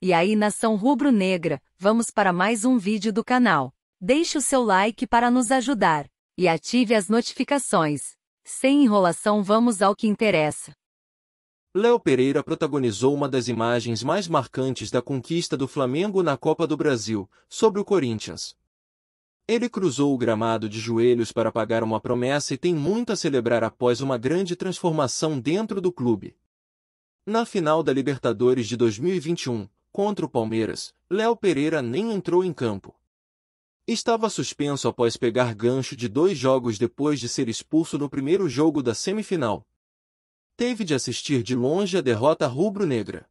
E aí nação rubro-negra, vamos para mais um vídeo do canal. Deixe o seu like para nos ajudar. E ative as notificações. Sem enrolação vamos ao que interessa. Léo Pereira protagonizou uma das imagens mais marcantes da conquista do Flamengo na Copa do Brasil, sobre o Corinthians. Ele cruzou o gramado de joelhos para pagar uma promessa e tem muito a celebrar após uma grande transformação dentro do clube. Na final da Libertadores de 2021, Contra o Palmeiras, Léo Pereira nem entrou em campo. Estava suspenso após pegar gancho de dois jogos depois de ser expulso no primeiro jogo da semifinal. Teve de assistir de longe a derrota rubro-negra.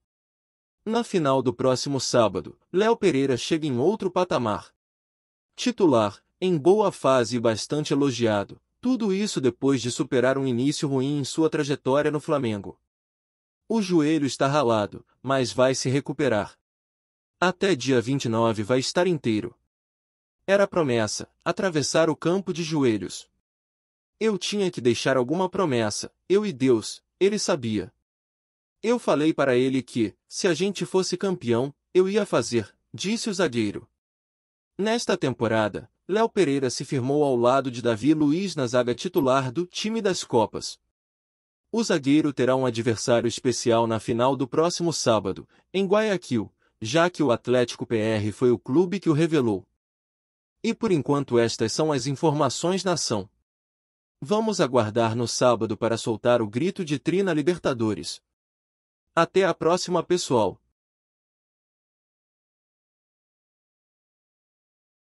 Na final do próximo sábado, Léo Pereira chega em outro patamar. Titular, em boa fase e bastante elogiado, tudo isso depois de superar um início ruim em sua trajetória no Flamengo. O joelho está ralado, mas vai se recuperar. Até dia 29 vai estar inteiro. Era promessa, atravessar o campo de joelhos. Eu tinha que deixar alguma promessa, eu e Deus, ele sabia. Eu falei para ele que, se a gente fosse campeão, eu ia fazer, disse o zagueiro. Nesta temporada, Léo Pereira se firmou ao lado de Davi Luiz na zaga titular do time das Copas. O zagueiro terá um adversário especial na final do próximo sábado, em Guayaquil, já que o Atlético PR foi o clube que o revelou. E por enquanto estas são as informações na ação. Vamos aguardar no sábado para soltar o grito de trina Libertadores. Até a próxima, pessoal!